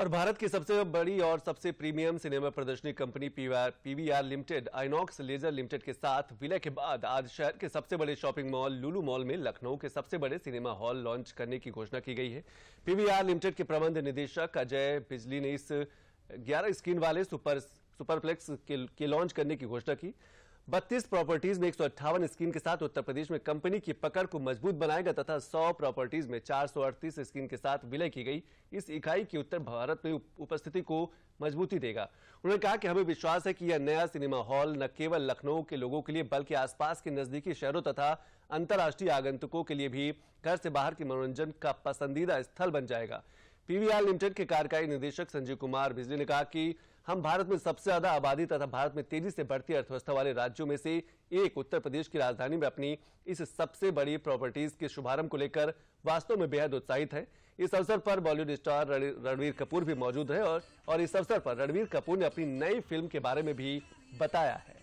और भारत की सबसे बड़ी और सबसे प्रीमियम सिनेमा प्रदर्शनी company PVR limited INOX leisure limited के साथ विलय के बाद आज शहर के सबसे बड़े शॉपिंग मॉल लुलू मॉल में लखनऊ के सबसे बड़े सिनेमा हॉल लॉन्च करने की घोषणा की गई है पीवीआर लिमिटेड के प्रबंध निदेशक अजय बिजली ने इस ग्यारह स्क्रीन वाले सुपर सुपरप्लेक्स के, के लॉन्च करने की घोषणा की बत्तीस प्रॉपर्टीज में एक स्कीम के साथ उत्तर प्रदेश में कंपनी की पकड़ को मजबूत बनाएगा तथा 100 प्रॉपर्टीज में 438 स्कीम के साथ विलय की गई इस इकाई की उत्तर भारत में उपस्थिति को मजबूती देगा उन्होंने कहा कि हमें विश्वास है कि यह नया सिनेमा हॉल न केवल लखनऊ के लोगों के लिए बल्कि आसपास के नजदीकी शहरों तथा अंतर्राष्ट्रीय आगंतुकों के लिए भी घर से बाहर के मनोरंजन का पसंदीदा स्थल बन जाएगा पीवीआर लिमिटेड के कार्यकारी निदेशक संजीव कुमार बिजली ने कहा कि हम भारत में सबसे ज्यादा आबादी तथा भारत में तेजी से बढ़ती अर्थव्यवस्था वाले राज्यों में से एक उत्तर प्रदेश की राजधानी में अपनी इस सबसे बड़ी प्रॉपर्टीज के शुभारंभ को लेकर वास्तव में बेहद उत्साहित है इस अवसर पर बॉलीवुड स्टार रणवीर कपूर भी मौजूद है और, और इस अवसर पर रणवीर कपूर ने अपनी नई फिल्म के बारे में भी बताया है